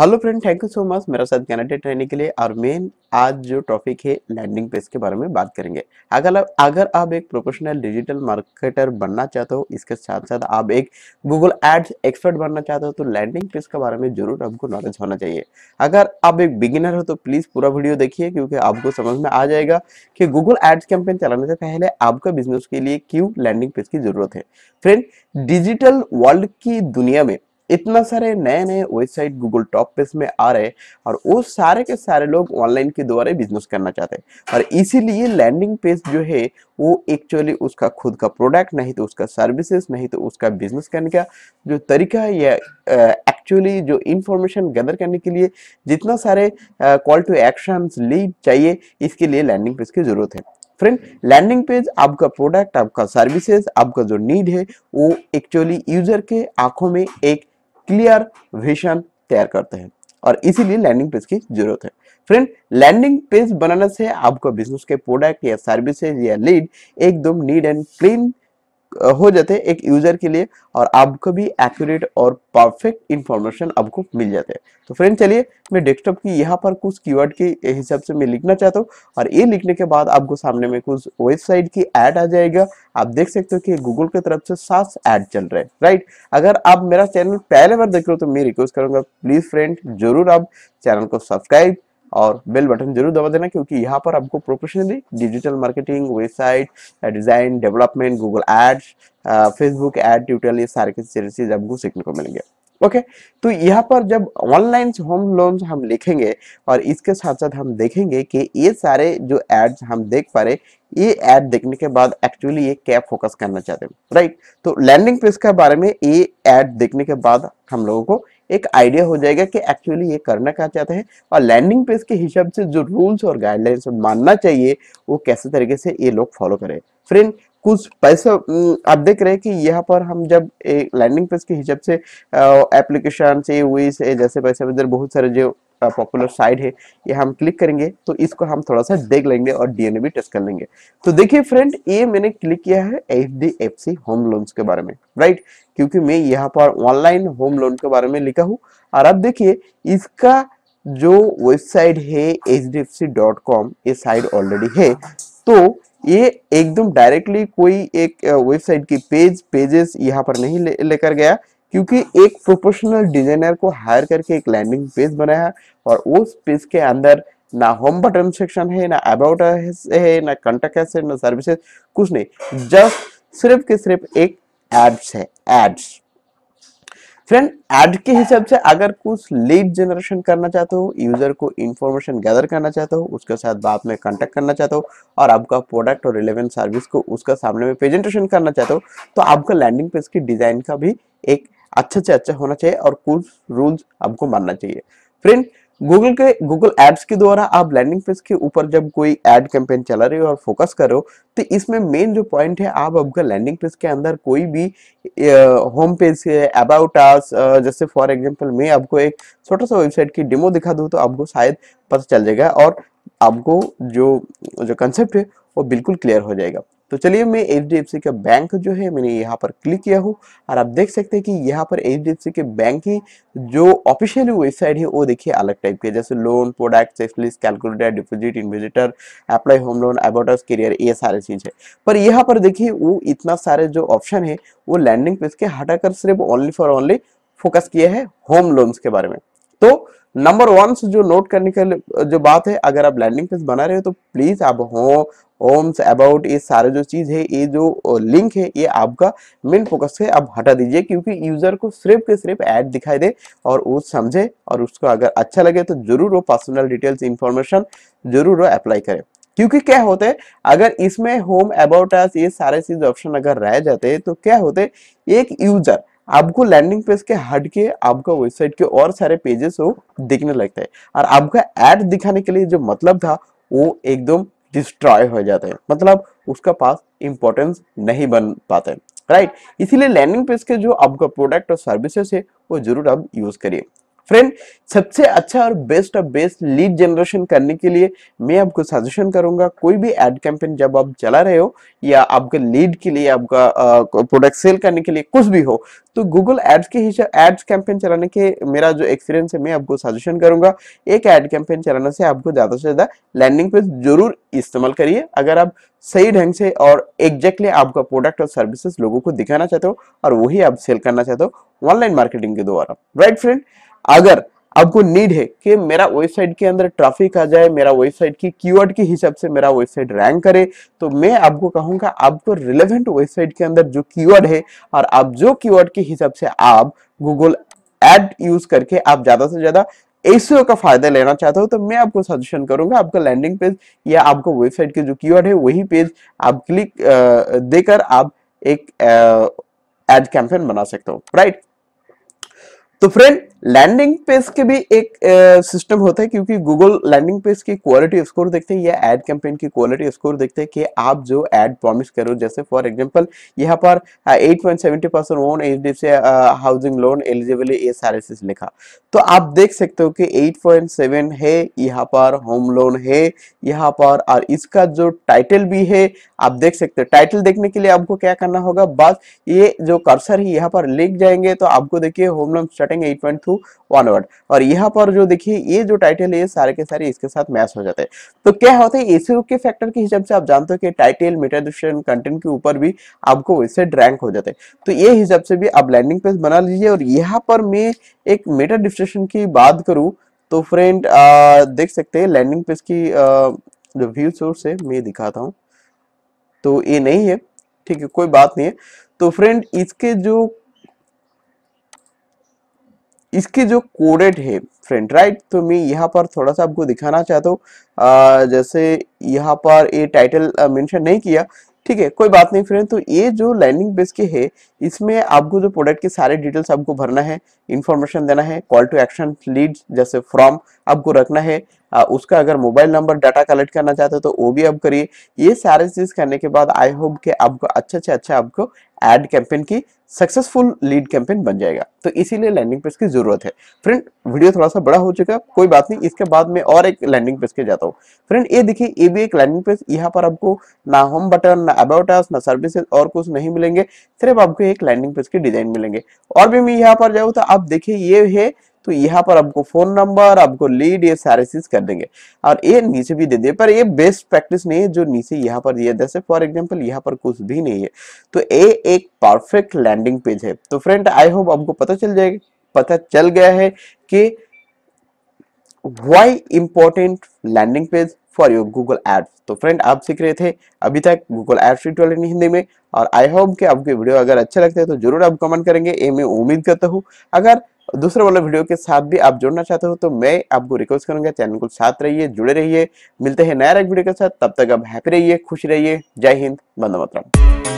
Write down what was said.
Hello friend thank you so much मेरा साथ connected रहने के लिए और मेन आज जो टॉपिक है लैंडिंग पेज के बारे में बात करेंगे अगर आप अगर आप एक प्रोफेशनल डिजिटल मार्केटर बनना चाहते हो इसके साथ साथ आप एक गूगल एड्स एक्सपर्ट बनना चाहते हो तो लैंडिंग पेज के बारे में जरूर आपको नॉलेज होना चाहिए अगर आप एक बिगिनर हो तो प्लीज़ पूरा वीडियो देखिए क्योंकि आपको समझ में आ जाएगा कि गूगल एड्स कैंपेन चलाने से पहले आपका बिजनेस के लिए क्यों लैंडिंग पेज की जरूरत है फ्रेंड डिजिटल वर्ल्ड की दुनिया में इतना सारे नए नए वेबसाइट गूगल टॉप पेज में आ रहे हैं और वो सारे के सारे लोग ऑनलाइन के द्वारा बिजनेस करना चाहते हैं और इसीलिए लैंडिंग पेज जो है वो एक्चुअली उसका खुद का प्रोडक्ट नहीं तो उसका सर्विसेज नहीं तो उसका बिजनेस करने का जो तरीका है या एक्चुअली जो इंफॉर्मेशन गैदर करने के लिए जितना सारे कॉल टू एक्शन लीड चाहिए इसके लिए लैंडिंग पेज की जरूरत है फ्रेंड लैंडिंग पेज आपका प्रोडक्ट आपका सर्विसेज आपका जो नीड है वो एक्चुअली यूजर के आंखों में एक क्लियर विजन तैयार करते हैं और इसीलिए लैंडिंग पेज की जरूरत है फ्रेंड लैंडिंग पेज बनाने से आपका बिजनेस के प्रोडक्ट या सर्विसेज या लीड एकदम नीट एंड क्लीन हो जाते हैं एक यूजर के लिए और आपको भी एक्यूरेट और परफेक्ट इंफॉर्मेशन आपको मिल जाते हैं तो फ्रेंड चलिए मैं डेस्कटॉप की यहाँ पर कुछ कीवर्ड के हिसाब से मैं लिखना चाहता हूँ और ये लिखने के बाद आपको सामने में कुछ वेबसाइट की ऐड आ जाएगा आप देख सकते हो कि गूगल की तरफ से सात ऐड चल रहे हैं राइट अगर आप मेरा चैनल पहले बार देख रहे हो तो मैं रिक्वेस्ट करूंगा प्लीज फ्रेंड जरूर आप चैनल को सब्सक्राइब और बेल बटन जरूर दबा देना क्योंकि यहाँ पर आपको professionally digital marketing website design development Google ads Facebook ad tutorial ये सारे की चीज आपको सीखने को मिलेंगे ओके okay, तो यहाँ पर जब ऑनलाइन होम लोन हम लिखेंगे और इसके साथ साथ हम देखेंगे कि ये सारे जो एड्स हम देख पा रहे ये एड देखने के बाद एक्चुअली ये क्या फोकस करना चाहते हैं राइट तो लैंडिंग पेज के बारे में ये एड देखने के बाद हम लोगों को एक आइडिया हो जाएगा कि एक्चुअली ये करना क्या चाहते हैं और लैंडिंग पेज के हिसाब से जो रूल्स और गाइडलाइंस मानना चाहिए वो कैसे तरीके से ये लोग फॉलो करें फ्रेंड कुछ पैसा आप देख रहे हैं कि यहाँ पर हम जब एक लैंडिंग पेज के हिसाब से एप्लीकेशन से वे जैसे पैसे बहुत सारे जो पॉपुलर साइड है ये हम क्लिक करेंगे तो इसको हम थोड़ा सा देख लेंगे और डीएनए भी टेस्ट कर लेंगे तो देखिए फ्रेंड ये मैंने क्लिक किया है एच होम लोन के बारे में राइट क्योंकि मैं यहाँ पर ऑनलाइन होम लोन के बारे में लिखा हूँ और अब देखिए इसका जो वेबसाइट है H D F C dot com ये साइड ऑलरेडी है तो ये एकदम डायरेक्टली कोई एक वेबसाइट की पेज पेजेस यहाँ पर नहीं लेकर ले गया क्योंकि एक प्रोफेशनल डिजाइनर को हायर करके एक लैंडिंग पेज बनाया है और उस पेज के अंदर ना होम बटन सेक्शन है ना अबाउट है ना कंटेक्ट है ना सर्विसेज कुछ नहीं जस्ट सिर्फ के सिर्फ एक एड्स है एड्स फ्रेंड एड के हिसाब से अगर कुछ लीड जनरेशन करना चाहते हो यूजर को इंफॉर्मेशन गैदर करना चाहते हो उसके साथ बाद में कांटेक्ट करना चाहते हो और आपका प्रोडक्ट और रिलेवेंट सर्विस को उसका सामने में प्रेजेंटेशन करना चाहते हो तो आपका लैंडिंग पेज की डिजाइन का भी एक अच्छे से अच्छा होना चाहिए और कुछ रूल्स आपको मानना चाहिए फ्रेंड गूगल के गूगल एड्स के द्वारा आप लैंडिंग पेज के ऊपर जब कोई एड कैंपेन चला रहे हो और फोकस कर रहे हो तो इसमें मेन जो पॉइंट है आप आपका लैंडिंग पेज के अंदर कोई भी होम पेज से अबाउट आस जैसे फॉर एग्जांपल मैं आपको एक छोटा सा वेबसाइट की डेमो दिखा दूँ तो आपको शायद पता चल जाएगा और आपको जो जो कंसेप्ट है वो बिल्कुल क्लियर हो जाएगा तो चलिए मैं एच का बैंक जो है मैंने यहाँ पर क्लिक किया हूँ और आप देख सकते हैं कि यहाँ पर एच डी के बैंक की जो ऑफिशियल वेबसाइट है वो देखिए अलग टाइप के जैसे loan product checklist calculator deposit investor apply home loan एबोटर्स करियर ये सारे चीज़ है पर यहाँ पर देखिए वो इतना सारे जो ऑप्शन है वो लैंडिंग पेज के हटाकर सिर्फ ओनली फॉर ओनली फोकस किया है होम लोन्स के बारे में तो नंबर वन से जो नोट करने का जो बात है अगर आप लैंडिंग पेज बना रहे हो तो प्लीज आप होम होम्स अबाउट ये सारे जो चीज है ये जो लिंक है ये आपका मेन फोकस है आप हटा दीजिए क्योंकि यूजर को सिर्फ के सिर्फ ऐड दिखाई दे और वो समझे और उसको अगर अच्छा लगे तो जरूर वो पर्सनल डिटेल्स इंफॉर्मेशन जरूर वो अप्लाई करें क्योंकि क्या होते अगर इसमें होम अबाउट ये सारे चीज ऑप्शन अगर रह जाते हैं तो क्या होते एक यूजर आपको लैंडिंग पेज के हट के आपका वेबसाइट के और सारे पेजेस वो दिखने लगता है और आपका एड दिखाने के लिए जो मतलब था वो एकदम डिस्ट्रॉय हो जाता है मतलब उसका पास इम्पोर्टेंस नहीं बन पाता है राइट right? इसीलिए लैंडिंग पेज के जो आपका प्रोडक्ट और सर्विसेज है वो जरूर आप यूज करिए फ्रेंड सबसे अच्छा और best of best lead generation करने के लिए मैं आपको सजेशन करूंगा कोई भी एड कैंपेन जब आप चला रहे हो या आपके लीड के लिए आपका प्रोडक्ट सेल करने के लिए कुछ भी हो तो गूगल एड्स के हिसाब एड्स कैंपेन चलाने के मेरा जो एक्सपीरियंस है मैं आपको सजेशन करूंगा एक एड कैंपेन चलाने से आपको ज़्यादा से ज़्यादा लैंडिंग पेज जरूर इस्तेमाल करिए अगर आप सही ढंग से और एग्जैक्टली आपका प्रोडक्ट और सर्विसेज लोगों को दिखाना चाहते हो और वही आप सेल करना चाहते हो ऑनलाइन मार्केटिंग के द्वारा राइट फ्रेंड अगर आपको नीड है कि मेरा वेबसाइट के अंदर ट्रैफिक आ जाए मेरा वेबसाइट की कीवर्ड के हिसाब से मेरा वेबसाइट रैंक करे तो मैं आपको कहूंगा आपको रिलेवेंट वेबसाइट के अंदर जो कीवर्ड है और आप जो कीवर्ड के हिसाब से आप गूगल एड यूज करके आप ज्यादा से ज्यादा एसओ का फायदा लेना चाहता हूँ तो मैं आपको सजेशन करूंगा आपका लैंडिंग पेज या आपको वेबसाइट के जो कीवर्ड है वही पेज आप क्लिक देकर आप एक एड कैंपेन बना सकते हो राइट तो फ्रेंड लैंडिंग पेज के भी एक सिस्टम होता है क्योंकि गूगल लैंडिंग पेज की क्वालिटी स्कोर देखते हैं या एड कैंपेन की क्वालिटी स्कोर देखते हैं कि आप जो एड प्रॉमिस करो जैसे फॉर एग्जांपल यहाँ पर 8.70 percent on H D housing loan eligible ये सारे चीज लिखा तो आप देख सकते हो कि 8.7 है यहाँ पर होम लोन है यहाँ पर और इसका जो टाइटल भी है आप देख सकते हो टाइटल देखने के लिए आपको क्या करना होगा बस ये जो कर्सर है यहाँ पर लिख जाएंगे तो आपको देखिए होम लोन स्टार्टिंग काटेंगे 8.2 वन वर्ड और यहाँ पर जो देखिए ये जो टाइटल है सारे के सारे इसके साथ मैच हो जाते हैं तो क्या होता है एसी के फैक्टर के हिसाब से आप जानते हो कि टाइटल मीटर डिस्क्रिप्शन कंटेंट के ऊपर भी आपको वैसे ड्रैंक हो जाते हैं तो ये हिसाब से भी आप लैंडिंग पेज बना लीजिए और यहाँ पर मैं एक मीटर डिस्क्रिप्शन की बात करूँ तो फ्रेंड देख सकते हैं लैंडिंग पेज की आ, जो व्यू सोर्स है मैं दिखाता हूँ तो ये नहीं है ठीक है कोई बात नहीं है तो फ्रेंड इसके जो इसके जो कोडेड है फ्रेंड राइट तो मैं यहाँ पर थोड़ा सा आपको दिखाना चाहता हूँ जैसे यहाँ पर ये टाइटल मेंशन नहीं किया ठीक है कोई बात नहीं फ्रेंड तो ये जो लैंडिंग पेज के है इसमें आपको जो प्रोडक्ट के सारे डिटेल्स आपको भरना है इन्फॉर्मेशन देना है कॉल टू एक्शन लीड जैसे फॉर्म आपको रखना है आ, उसका अगर मोबाइल नंबर डाटा कलेक्ट करना चाहते हो तो वो भी आप करिए ये सारे चीज़ करने के बाद आई होप के आपको अच्छा से अच्छा आपको एड कैंपेन की सक्सेसफुल लीड कैंपेन बन जाएगा तो इसीलिए लैंडिंग पेज की जरूरत है फ्रेंड वीडियो थोड़ा सा बड़ा हो चुका है कोई बात नहीं इसके बाद में और एक लैंडिंग पेज के जाता हूँ फ्रेंड ये देखिए ये भी एक लैंडिंग पेज यहाँ पर आपको ना होम बटन ना अबाउट अस ना सर्विसेज और कुछ नहीं मिलेंगे सिर्फ आपको एक लैंडिंग पेज के डिजाइन मिलेंगे और भी मैं यहाँ पर जाऊँ तो आप देखिए ये है तो यहाँ पर आपको फोन नंबर आपको लीड ये सारे चीज कर देंगे और ये नीचे भी दे दिए पर ये बेस्ट प्रैक्टिस नहीं है जो नीचे यहाँ पर दिया जैसे फॉर एग्जांपल यहाँ पर कुछ भी नहीं है तो ये एक परफेक्ट लैंडिंग पेज है तो फ्रेंड आई होप आपको पता चल जाएगा पता चल गया है कि why important landing page for your Google ads तो फ्रेंड आप सीख रहे थे अभी तक Google ads tutorial in Hindi में और आई होप कि आपके वीडियो अगर अच्छे लगते हैं तो जरूर आप कमेंट करेंगे ये मैं उम्मीद करता हूँ अगर दूसरे वाले वीडियो के साथ भी आप जोड़ना चाहते हो तो मैं आपको रिक्वेस्ट करूंगा चैनल को साथ रहिए जुड़े रहिए मिलते हैं नया वीडियो के साथ तब तक आप हैप्पी रहिए खुश रहिए जय हिंद बंदा मतरम